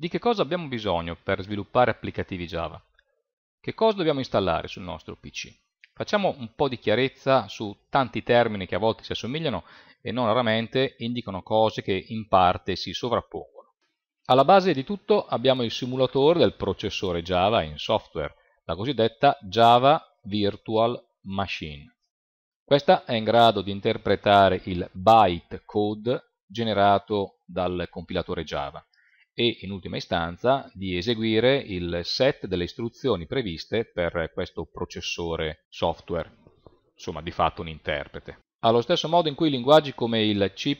Di che cosa abbiamo bisogno per sviluppare applicativi Java? Che cosa dobbiamo installare sul nostro PC? Facciamo un po' di chiarezza su tanti termini che a volte si assomigliano e non raramente indicano cose che in parte si sovrappongono. Alla base di tutto abbiamo il simulatore del processore Java in software, la cosiddetta Java Virtual Machine. Questa è in grado di interpretare il bytecode generato dal compilatore Java e in ultima istanza di eseguire il set delle istruzioni previste per questo processore software, insomma di fatto un interprete. Allo stesso modo in cui i linguaggi come il C++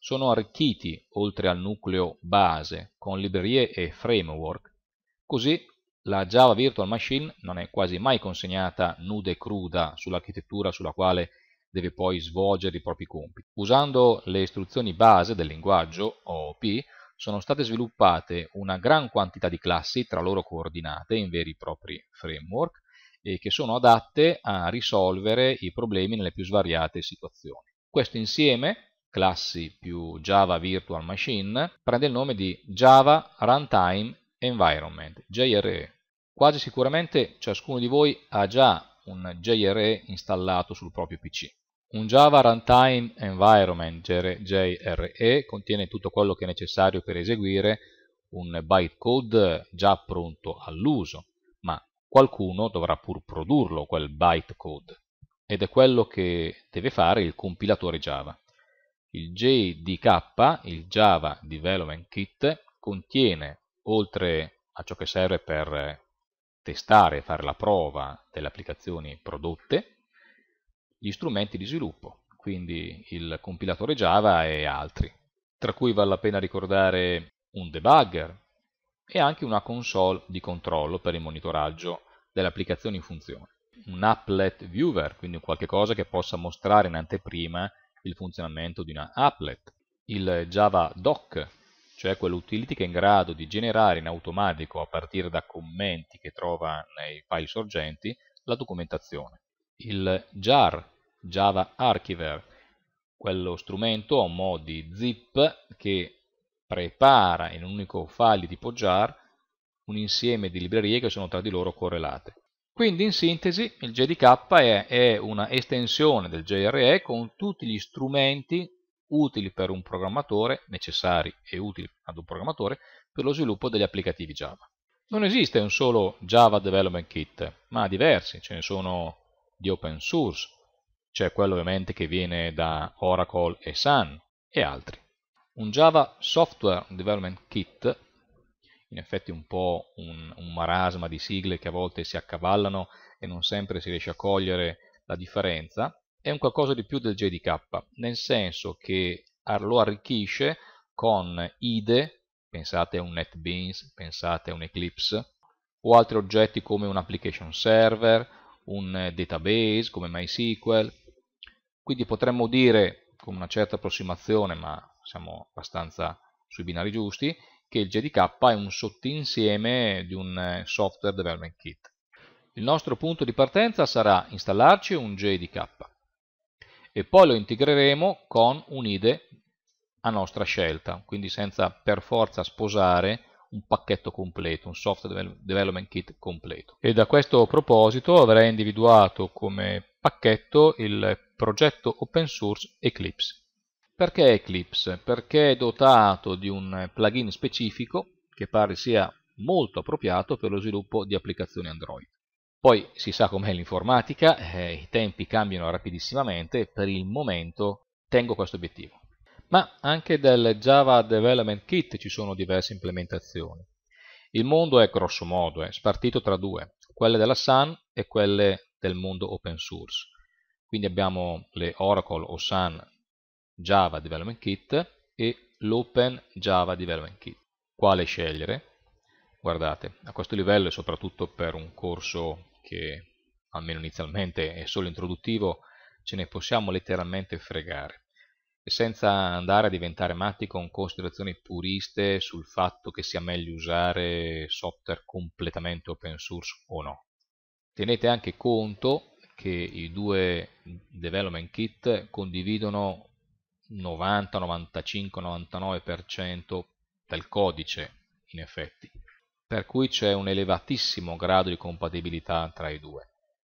sono arricchiti oltre al nucleo base con librerie e framework, così la Java Virtual Machine non è quasi mai consegnata nuda e cruda sull'architettura sulla quale deve poi svolgere i propri compiti. Usando le istruzioni base del linguaggio OOP sono state sviluppate una gran quantità di classi tra loro coordinate in veri e propri framework e che sono adatte a risolvere i problemi nelle più svariate situazioni. Questo insieme, classi più Java Virtual Machine, prende il nome di Java Runtime Environment, JRE. Quasi sicuramente ciascuno di voi ha già un JRE installato sul proprio PC. Un Java Runtime Environment JRE contiene tutto quello che è necessario per eseguire un bytecode già pronto all'uso, ma qualcuno dovrà pur produrlo quel bytecode ed è quello che deve fare il compilatore Java. Il JDK, il Java Development Kit, contiene, oltre a ciò che serve per testare e fare la prova delle applicazioni prodotte, gli strumenti di sviluppo, quindi il compilatore Java e altri, tra cui vale la pena ricordare un debugger e anche una console di controllo per il monitoraggio delle applicazioni in funzione, un applet viewer, quindi qualcosa che possa mostrare in anteprima il funzionamento di una applet, il Java doc, cioè quell'utility che è in grado di generare in automatico a partire da commenti che trova nei file sorgenti la documentazione il jar, Java Archiver, quello strumento o modi zip che prepara in un unico file tipo jar un insieme di librerie che sono tra di loro correlate. Quindi in sintesi il JDK è, è una estensione del JRE con tutti gli strumenti utili per un programmatore, necessari e utili ad un programmatore, per lo sviluppo degli applicativi Java. Non esiste un solo Java Development Kit, ma diversi, ce ne sono di open source, cioè quello ovviamente che viene da Oracle e Sun e altri. Un Java Software Development Kit, in effetti un po' un, un marasma di sigle che a volte si accavallano e non sempre si riesce a cogliere la differenza, è un qualcosa di più del JDK, nel senso che lo arricchisce con IDE, pensate a un NetBeans, pensate a un Eclipse, o altri oggetti come un application server un eh, database come MySQL, quindi potremmo dire con una certa approssimazione, ma siamo abbastanza sui binari giusti, che il JDK è un sottinsieme di un eh, software development kit. Il nostro punto di partenza sarà installarci un JDK e poi lo integreremo con un IDE a nostra scelta, quindi senza per forza sposare un pacchetto completo, un software development kit completo. E a questo proposito avrei individuato come pacchetto il progetto open source Eclipse. Perché Eclipse? Perché è dotato di un plugin specifico che pare sia molto appropriato per lo sviluppo di applicazioni Android. Poi si sa com'è l'informatica, eh, i tempi cambiano rapidissimamente, per il momento tengo questo obiettivo ma anche del Java Development Kit ci sono diverse implementazioni. Il mondo è grossomodo, è eh, spartito tra due, quelle della Sun e quelle del mondo open source. Quindi abbiamo le Oracle o Sun Java Development Kit e l'Open Java Development Kit. Quale scegliere? Guardate, a questo livello e soprattutto per un corso che almeno inizialmente è solo introduttivo, ce ne possiamo letteralmente fregare senza andare a diventare matti con considerazioni puriste sul fatto che sia meglio usare software completamente open source o no. Tenete anche conto che i due development kit condividono 90, 95, 99% del codice in effetti, per cui c'è un elevatissimo grado di compatibilità tra i due.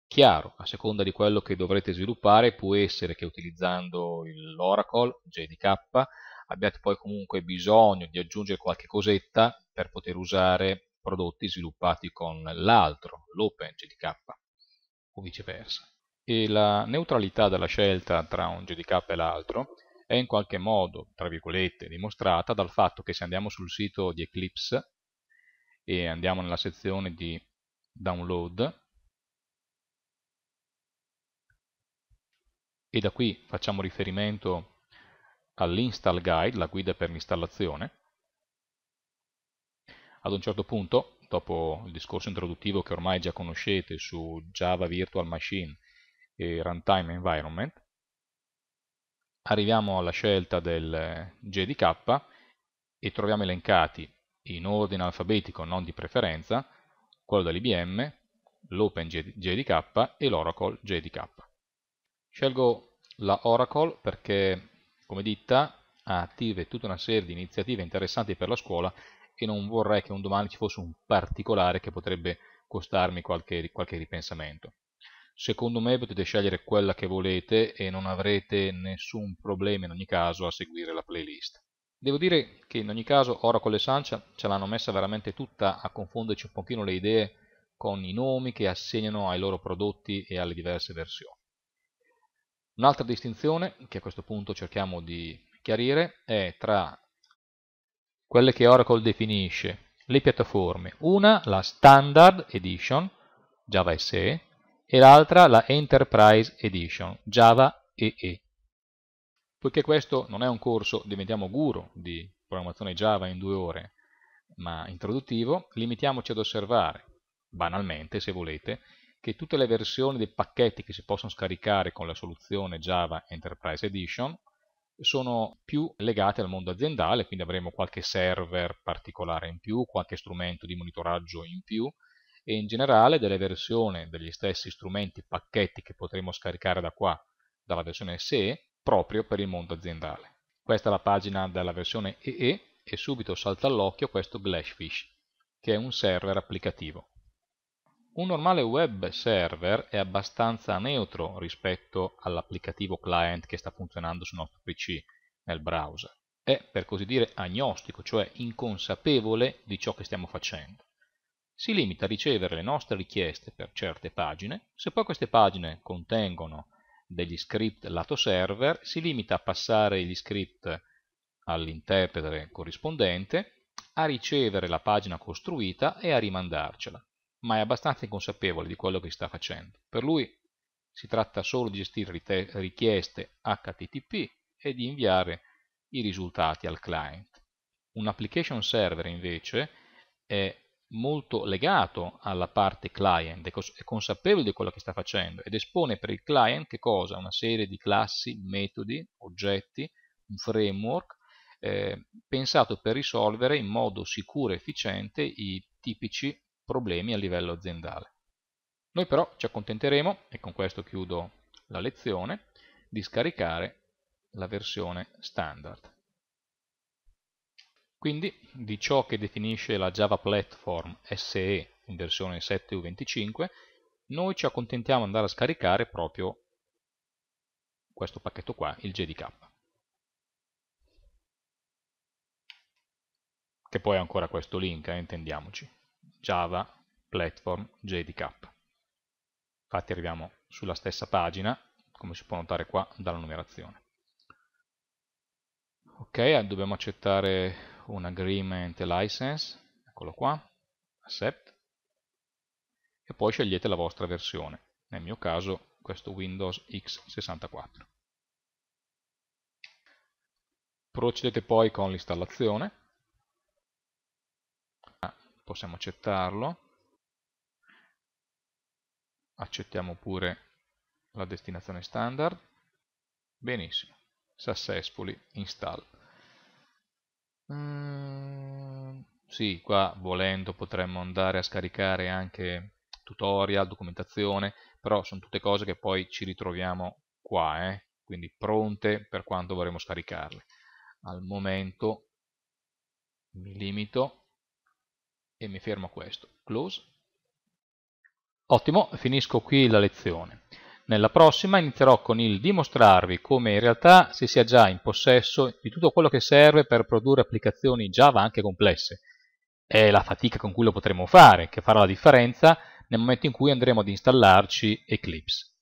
Chiaro, a seconda di quello che dovrete sviluppare, può essere che utilizzando l'Oracle JDK abbiate poi comunque bisogno di aggiungere qualche cosetta per poter usare prodotti sviluppati con l'altro, l'Open JDK o viceversa. E la neutralità della scelta tra un JDK e l'altro è in qualche modo, tra virgolette, dimostrata dal fatto che se andiamo sul sito di Eclipse e andiamo nella sezione di download, e da qui facciamo riferimento all'install guide, la guida per l'installazione. Ad un certo punto, dopo il discorso introduttivo che ormai già conoscete su Java Virtual Machine e Runtime Environment, arriviamo alla scelta del JDK e troviamo elencati in ordine alfabetico, non di preferenza, quello dell'IBM, l'OpenJDK e l'Oracle JDK. Scelgo la Oracle perché come ditta ha attive tutta una serie di iniziative interessanti per la scuola e non vorrei che un domani ci fosse un particolare che potrebbe costarmi qualche, qualche ripensamento. Secondo me potete scegliere quella che volete e non avrete nessun problema in ogni caso a seguire la playlist. Devo dire che in ogni caso Oracle e Sancia ce l'hanno messa veramente tutta a confonderci un pochino le idee con i nomi che assegnano ai loro prodotti e alle diverse versioni. Un'altra distinzione che a questo punto cerchiamo di chiarire è tra quelle che Oracle definisce le piattaforme, una la Standard Edition, Java SE, e l'altra la Enterprise Edition, Java EE. Poiché questo non è un corso, diventiamo guru di programmazione Java in due ore, ma introduttivo, limitiamoci ad osservare, banalmente se volete, che tutte le versioni dei pacchetti che si possono scaricare con la soluzione Java Enterprise Edition sono più legate al mondo aziendale, quindi avremo qualche server particolare in più, qualche strumento di monitoraggio in più e in generale delle versioni degli stessi strumenti, pacchetti che potremo scaricare da qua, dalla versione SE, proprio per il mondo aziendale. Questa è la pagina della versione EE e subito salta all'occhio questo Glashfish, che è un server applicativo. Un normale web server è abbastanza neutro rispetto all'applicativo client che sta funzionando sul nostro PC nel browser. È, per così dire, agnostico, cioè inconsapevole di ciò che stiamo facendo. Si limita a ricevere le nostre richieste per certe pagine, se poi queste pagine contengono degli script lato server, si limita a passare gli script all'interprete corrispondente, a ricevere la pagina costruita e a rimandarcela ma è abbastanza inconsapevole di quello che sta facendo. Per lui si tratta solo di gestire richieste HTTP e di inviare i risultati al client. Un application server invece è molto legato alla parte client, è consapevole di quello che sta facendo ed espone per il client Una serie di classi, metodi, oggetti, un framework eh, pensato per risolvere in modo sicuro e efficiente i tipici problemi a livello aziendale. Noi però ci accontenteremo, e con questo chiudo la lezione, di scaricare la versione standard. Quindi di ciò che definisce la Java Platform SE in versione 7U25, noi ci accontentiamo di andare a scaricare proprio questo pacchetto qua, il JDK. Che poi ha ancora questo link, eh, intendiamoci. Java Platform JDK. Infatti arriviamo sulla stessa pagina, come si può notare qua dalla numerazione. Ok, ah, dobbiamo accettare un agreement license, eccolo qua, accept, e poi scegliete la vostra versione, nel mio caso questo Windows X64. Procedete poi con l'installazione, possiamo accettarlo accettiamo pure la destinazione standard benissimo successfully install mm, sì qua volendo potremmo andare a scaricare anche tutorial, documentazione però sono tutte cose che poi ci ritroviamo qua eh? quindi pronte per quando vorremmo scaricarle al momento mi limito e mi fermo a questo. Close. Ottimo, finisco qui la lezione. Nella prossima inizierò con il dimostrarvi come in realtà si sia già in possesso di tutto quello che serve per produrre applicazioni Java anche complesse. È la fatica con cui lo potremo fare che farà la differenza nel momento in cui andremo ad installarci Eclipse.